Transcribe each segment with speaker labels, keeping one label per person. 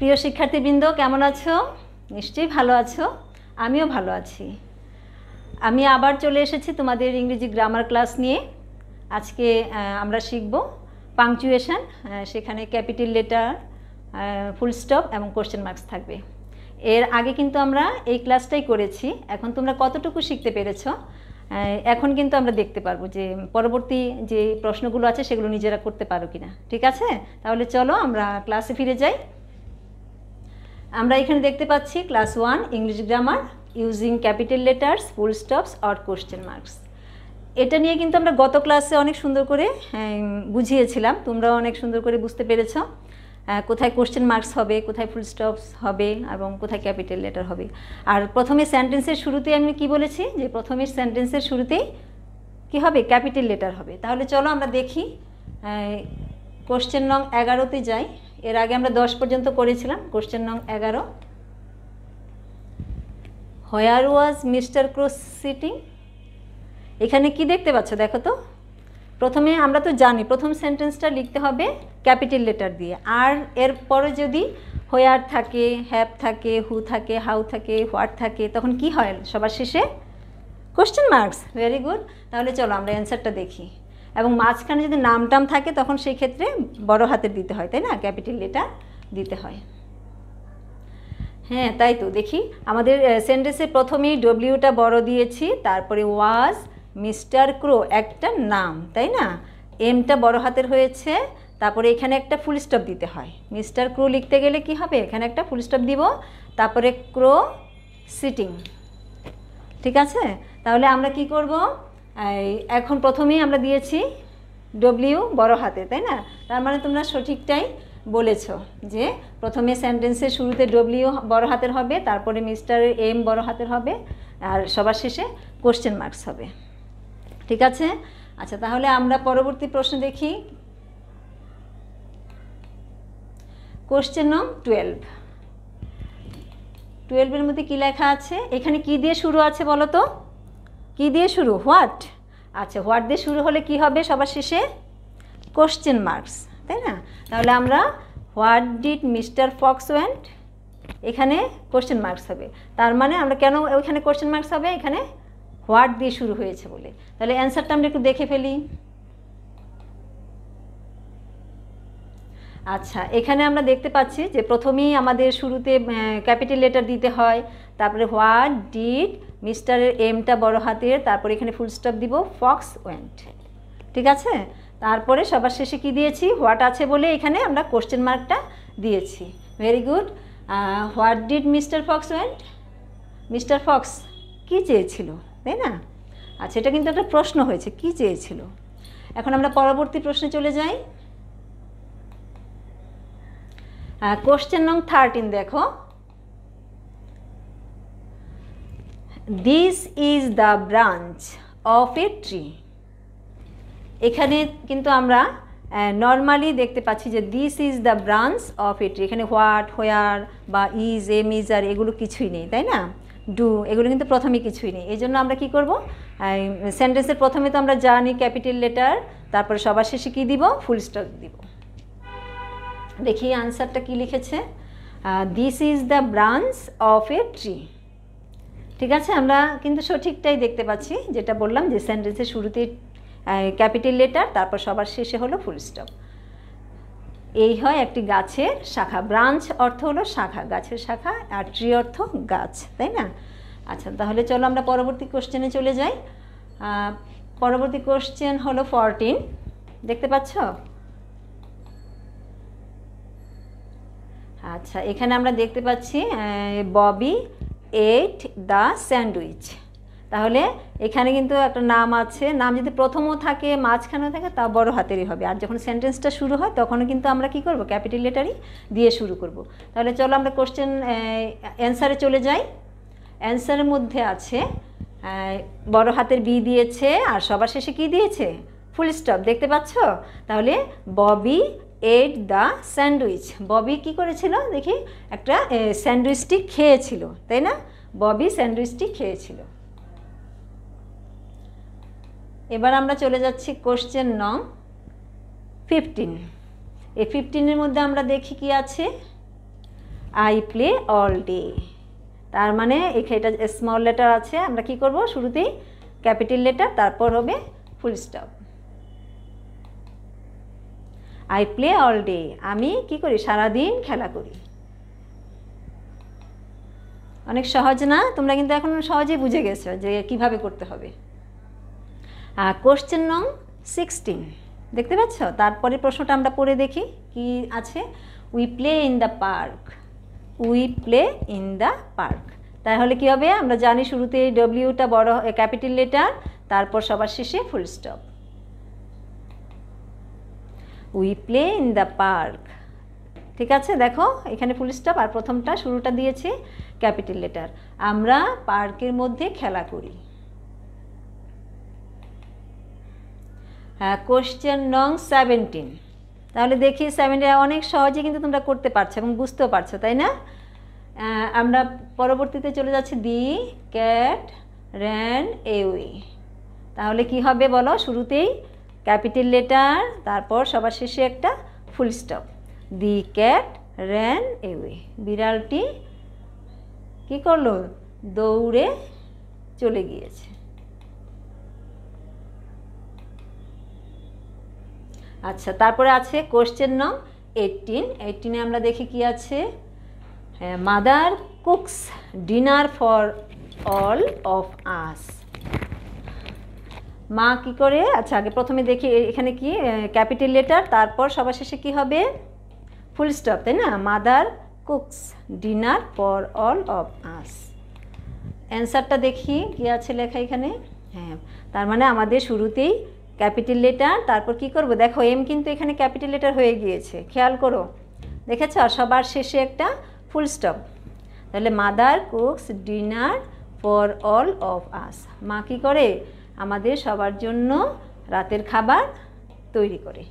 Speaker 1: প্রিয় শিক্ষার্থীবৃন্দ কেমন আছো নিশ্চয়ই ভালো আছো আমিও ভালো আছি আমি আবার চলে এসেছি তোমাদের ইংরেজি গ্রামার ক্লাস নিয়ে আজকে আমরা শিখব পাংচুয়েশান সেখানে ক্যাপিটাল লেটার ফুল স্টপ এবং কোশ্চেন মার্কস থাকবে এর আগে কিন্তু আমরা এই ক্লাসটাই করেছি এখন তোমরা কতটুকু শিখতে পেরেছ এখন কিন্তু আমরা দেখতে পারবো যে পরবর্তী যে প্রশ্নগুলো আছে সেগুলো নিজেরা করতে পারো কিনা ঠিক আছে তাহলে চলো আমরা ক্লাসে ফিরে যাই আমরা এখানে দেখতে পাচ্ছি class one English grammar using capital letters full stops or question marks এটা নিয়ে কিন্তু আমরা গত ক্লাসে অনেক সুন্দর করে বুঝিয়েছিলাম তোমরাও অনেক সুন্দর করে বুঝতে পেরেছ কোথায় কোশ্চেন মার্কস হবে কোথায় ফুল স্টপস হবে এবং কোথায় ক্যাপিটাল লেটার হবে আর প্রথমে সেন্টেন্সের শুরুতে আমি কি বলেছি যে প্রথমে সেন্টেন্সের শুরুতেই কি হবে ক্যাপিটাল লেটার হবে তাহলে চলো আমরা দেখি কোশ্চেন নং এগারোতে যাই এর আগে আমরা দশ পর্যন্ত করেছিলাম কোশ্চেন নং এগারো where was Mister Cross sitting এখানে কি দেখতে পাচ্ছ দেখো তো প্রথমে আমরা তো জানি প্রথম সেন্টেন্সটা লিখতে হবে ক্যাপিটাল লেটার দিয়ে আর এরপরে যদি হোয়ার থাকে হ্যাপ থাকে হু থাকে হাউ থাকে হোয়াট থাকে তখন কি হয় সবার শেষে কোশ্চেন মার্কস ভেরি গুড তাহলে চলো আমরা অ্যান্সারটা দেখি এবং মাঝখানে যদি নাম টাম থাকে তখন সেই ক্ষেত্রে বড় হাতের দিতে হয় তাই না ক্যাপিটাল লেটার দিতে হয় হ্যাঁ তাই তো দেখি আমাদের সেন্টেন্সে প্রথমেই ডব্লিউটা বড় দিয়েছি তারপরে ওয়াজ মিস্টার ক্রো একটা নাম তাই না এমটা বড় হাতের হয়েছে তারপরে এখানে একটা ফুল স্টপ দিতে হয় মিস্টার ক্রো লিখতে গেলে কি হবে এখানে একটা ফুল স্টপ দিব তারপরে ক্রো সিটিং ঠিক আছে তাহলে আমরা কি করব এখন প্রথমেই আমরা দিয়েছি ডব্লিউ বড় হাতে তাই না তার মানে তোমরা সঠিকটাই বলেছ যে প্রথমে সেন্টেন্সের শুরুতে ডব্লিউ বড় হাতের হবে তারপরে মিস্টার এম বড় হাতের হবে আর সবার শেষে কোশ্চেন মার্কস হবে ঠিক আছে আচ্ছা তাহলে আমরা পরবর্তী প্রশ্ন দেখি কোশ্চেন নং টুয়েলভ টুয়েলভের মধ্যে কী লেখা আছে এখানে কি দিয়ে শুরু আছে বলো তো কি দিয়ে শুরু হোয়াট আচ্ছা হোয়াট দিয়ে শুরু হলে কি হবে সবার শেষে কোশ্চেন মার্কস তাই না তাহলে আমরা what did mister Fox went এখানে কোশ্চেন মার্কস হবে তার মানে আমরা কেন ওইখানে কোশ্চেন মার্কস হবে এখানে হোয়াট দিয়ে শুরু হয়েছে বলে তাহলে অ্যান্সারটা আমরা একটু দেখে ফেলি আচ্ছা এখানে আমরা দেখতে পাচ্ছি যে প্রথমেই আমাদের শুরুতে ক্যাপিটাল লেটার দিতে হয় তারপরে হোয়াট ডিড মিস্টারের এমটা বড় হাতের তারপরে এখানে ফুল স্টপ দিব ফক্স ওয়েন্ট ঠিক আছে তারপরে সবার শেষে কি দিয়েছি হোয়াট আছে বলে এখানে আমরা কোশ্চেন মার্কটা দিয়েছি very good what did mister Fox went mister Fox কি চেয়েছিল তাই না আচ্ছা এটা কিন্তু একটা প্রশ্ন হয়েছে কি চেয়েছিল এখন আমরা পরবর্তী প্রশ্নে চলে যাই কোশ্চেন নং থার্টিন দেখো this is the branch of a tree এখানে কিন্তু আমরা নর্মালি দেখতে পাচ্ছি যে this is the branch of a tree এখানে হোয়াট হোয়ার বা ইজ এ মিজ আর এগুলো কিছুই নেই তাই না ডু এগুলো কিন্তু প্রথমে কিছুই নেই এই জন্য আমরা কি করব সেন্টেন্সের প্রথমে তো আমরা জানি ক্যাপিটাল লেটার তারপরে সবার শেষে কী দিব ফুল স্টক দিব দেখি আনসারটা কি লিখেছে this is the branch of a tree ঠিক আছে আমরা কিন্তু সঠিকটাই দেখতে পাচ্ছি যেটা বললাম যে সেন্টেন্সের শুরুতে ক্যাপিটাল লেটার তারপর সবার শেষে হলো ফুল স্টপ এই হয় একটি গাছের শাখা ব্রাঞ্চ অর্থ হলো শাখা গাছের শাখা আর ট্রি অর্থ গাছ তাই না আচ্ছা তাহলে চলো আমরা পরবর্তী কোশ্চেনে চলে যাই পরবর্তী কোশ্চেন হলো ফরটিন দেখতে পাচ্ছ আচ্ছা এখানে আমরা দেখতে পাচ্ছি ববি এইট দ্য স্যান্ডউইচ তাহলে এখানে কিন্তু একটা নাম আছে নাম যদি প্রথমও থাকে মাঝখানেও থাকে তা বড় হাতেরই হবে আর যখন সেন্টেন্সটা শুরু হয় তখনও কিন্তু আমরা কি করব ক্যাপিটাল লেটারই দিয়ে শুরু করব তাহলে চলো আমরা কোশ্চেন অ্যান্সারে চলে যাই অ্যান্সারের মধ্যে আছে বড় হাতের বি দিয়েছে আর সবার শেষে কি দিয়েছে ফুল স্টপ দেখতে পাচ্ছ তাহলে Bobby ate the sandwich Bobby কি করেছিল দেখি একটা স্যান্ডউইচটি খেয়েছিল তাই না ববি স্যান্ডউইচটি খেয়েছিল এবার আমরা চলে যাচ্ছি কোশ্চেন নং ফিফটিন এই ফিফটিনের মধ্যে আমরা দেখি কি আছে আই প্লে অল ডে তার মানে এটা স্মল লেটার আছে আমরা কি করব শুরুতেই ক্যাপিটাল লেটার তারপর হবে full stop I play all day আমি কি করি সারাদিন খেলা করি অনেক সহজ না তোমরা কিন্তু এখন সহজে বুঝে গেছো যে কিভাবে করতে হবে আর কোশ্চেন নং সিক্সটিন দেখতে পাচ্ছ তারপরে প্রশ্নটা আমরা পড়ে দেখি কি আছে we play in the park we play in the park তাহলে কি হবে আমরা জানি শুরুতে ডব্লিউটা বড় ক্যাপিটাল লেটার তারপর সবার শেষে full stop we play in the park ঠিক আছে দেখো এখানে ফুল স্টপ আর প্রথমটা শুরুটা দিয়েছি ক্যাপিটাল লেটার আমরা পার্কের মধ্যে খেলা করি হ্যাঁ কোশ্চেন নং সেভেন্টিন তাহলে দেখি সেভেন্টিন অনেক সহজে কিন্তু তোমরা করতে পারছো এবং বুঝতেও পারছো তাই না আমরা পরবর্তীতে চলে যাচ্ছি দি ক্যাট র্যান এ তাহলে কি হবে বলো শুরুতেই ক্যাপিটাল লেটার তারপর সবার শেষে একটা full stop the cat ran away বিড়ালটি কি করলো দৌড়ে চলে গিয়েছে আচ্ছা তারপরে আছে কোশ্চেন নং এইটিন এইটিনে আমরা দেখি কি আছে হ্যাঁ, mother cooks dinner for all of us মা কি করে আচ্ছা আগে প্রথমে দেখি এখানে কি ক্যাপিটাল লেটার তারপর সবার শেষে কী হবে ফুল স্টপ তাই না mother cooks dinner for all of us অ্যান্সারটা দেখি কি আছে লেখা এখানে হ্যাঁ তার মানে আমাদের শুরুতেই ক্যাপিটাল লেটার তারপর কি করব দেখো এম কিন্তু এখানে ক্যাপিটাল লেটার হয়ে গিয়েছে খেয়াল করো দেখেছ সবার শেষে একটা ফুল স্টপ তাহলে mother cooks dinner for all of us মা কী করে আমাদের সবার জন্য রাতের খাবার তৈরি করে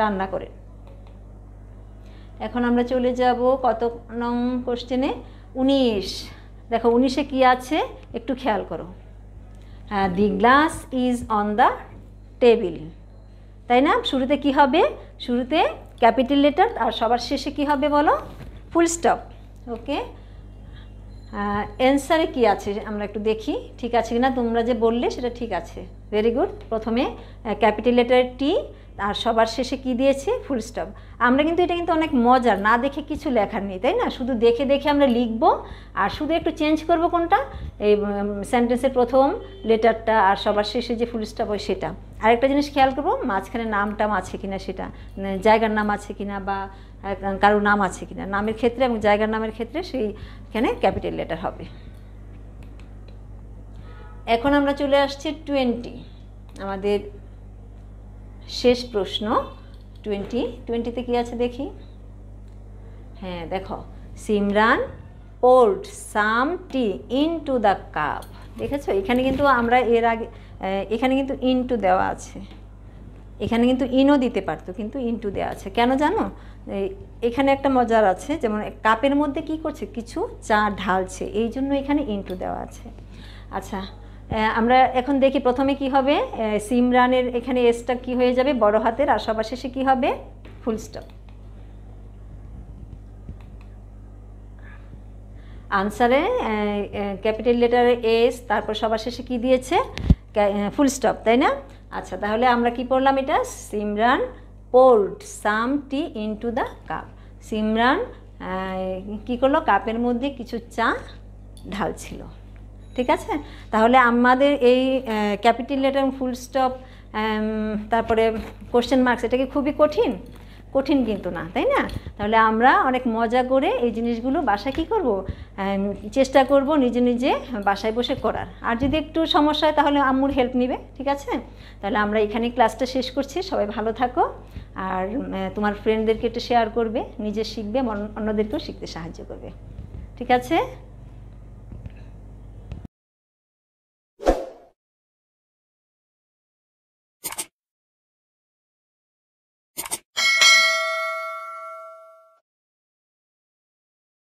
Speaker 1: রান্না করে এখন আমরা চলে যাব কত নং কোশ্চেনে উনিশ দেখো উনিশে কি আছে একটু খেয়াল করো হ্যাঁ the glass is on the table তাই না শুরুতে কি হবে শুরুতে ক্যাপিটাল লেটার আর সবার শেষে কি হবে বলো ফুল স্টপ ওকে অ্যান্সারে কি আছে আমরা একটু দেখি ঠিক আছে কিনা তোমরা যে বললে সেটা ঠিক আছে ভেরি গুড প্রথমে ক্যাপিটাল লেটার টি আর সবার শেষে কি দিয়েছে ফুল স্টপ আমরা কিন্তু এটা কিন্তু অনেক মজার না দেখে কিছু লেখার নেই তাই না শুধু দেখে দেখে আমরা লিখব আর শুধু একটু চেঞ্জ করব কোনটা এই সেন্টেন্সের প্রথম লেটারটা আর সবার শেষে যে ফুল স্টপ হয় সেটা আরেকটা জিনিস খেয়াল করবো মাঝখানে নামটাম আছে কিনা সেটা মানে জায়গার নাম আছে কিনা বা কারোর নাম আছে কিনা নামের ক্ষেত্রে এবং জায়গার নামের ক্ষেত্রে সেইখানে ক্যাপিটাল লেটার হবে এখন আমরা চলে আসছি টোয়েন্টি আমাদের শেষ প্রশ্ন টোয়েন্টি টোয়েন্টিতে কী আছে দেখি হ্যাঁ দেখো Simran poured some tea into the cup দেখেছো এখানে কিন্তু আমরা এর আগে এখানে কিন্তু ইন টু দেওয়া আছে এখানে কিন্তু ইনও দিতে পারতো কিন্তু ইন টু দেওয়া আছে কেন জানো এখানে একটা মজার আছে যেমন কাপের মধ্যে কি করছে কিছু চা ঢালছে এই জন্য এখানে ইন টু দেওয়া আছে আচ্ছা আমরা এখন দেখি প্রথমে কি হবে সিমরানের এখানে এসটা কি হয়ে যাবে বড় হাতের আশাপাশে শেষে কী হবে ফুল স্টপ আনসারে ক্যাপিটাল লেটারে এস তারপর সবার শেষে কী দিয়েছে ফুল স্টপ তাই না আচ্ছা তাহলে আমরা কি পড়লাম এটা Simran poured some tea into the cup Simran কী করলো কাপের মধ্যে কিছু চা ঢালছিল ঠিক আছে তাহলে আমাদের এই ক্যাপিটাল লেটার ফুল স্টপ তারপরে কোশ্চেন মার্কস এটা কি খুবই কঠিন কঠিন কিন্তু না তাই না তাহলে আমরা অনেক মজা করে এই জিনিসগুলো বাসায় কি করব চেষ্টা করব নিজে নিজে বাসায় বসে করার আর যদি একটু সমস্যা হয় তাহলে আম্মুর হেল্প নিবে ঠিক আছে তাহলে আমরা এখানে ক্লাসটা শেষ করছি সবাই ভালো থাকো আর তোমার ফ্রেন্ডদেরকে একটু শেয়ার করবে নিজে শিখবে অন্যদেরকেও শিখতে সাহায্য করবে ঠিক আছে